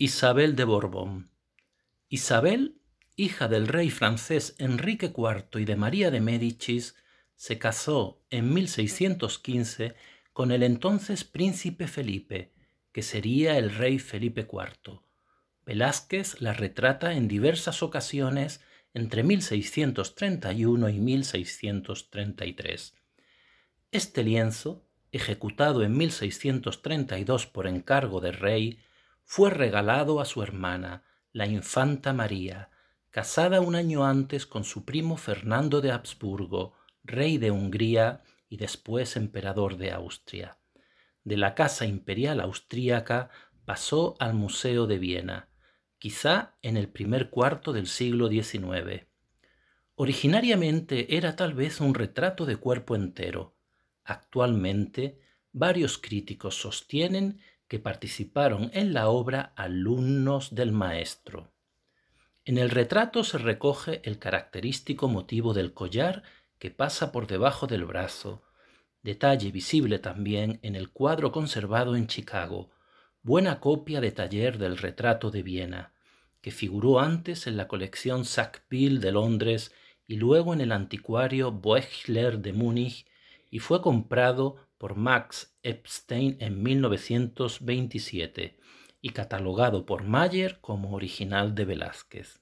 Isabel de Borbón. Isabel, hija del rey francés Enrique IV y de María de Médicis, se casó en 1615 con el entonces príncipe Felipe, que sería el rey Felipe IV. Velázquez la retrata en diversas ocasiones entre 1631 y 1633. Este lienzo, ejecutado en 1632 por encargo del rey, fue regalado a su hermana, la infanta María, casada un año antes con su primo Fernando de Habsburgo, rey de Hungría y después emperador de Austria. De la casa imperial austríaca pasó al Museo de Viena, quizá en el primer cuarto del siglo XIX. Originariamente era tal vez un retrato de cuerpo entero. Actualmente, varios críticos sostienen que participaron en la obra alumnos del maestro. En el retrato se recoge el característico motivo del collar que pasa por debajo del brazo, detalle visible también en el cuadro conservado en Chicago, buena copia de taller del retrato de Viena, que figuró antes en la colección Sackville de Londres y luego en el anticuario Boechler de Múnich y fue comprado por Max Epstein en 1927 y catalogado por Mayer como original de Velázquez.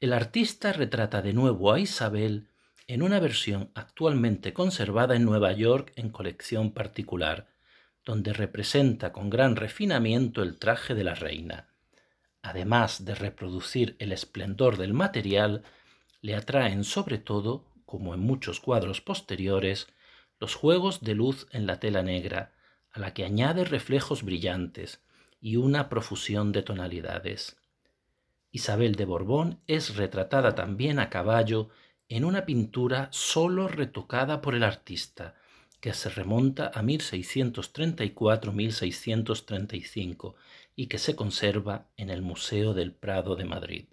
El artista retrata de nuevo a Isabel en una versión actualmente conservada en Nueva York en colección particular, donde representa con gran refinamiento el traje de la reina. Además de reproducir el esplendor del material, le atraen sobre todo, como en muchos cuadros posteriores, los juegos de luz en la tela negra, a la que añade reflejos brillantes y una profusión de tonalidades. Isabel de Borbón es retratada también a caballo en una pintura solo retocada por el artista, que se remonta a 1634-1635 y que se conserva en el Museo del Prado de Madrid.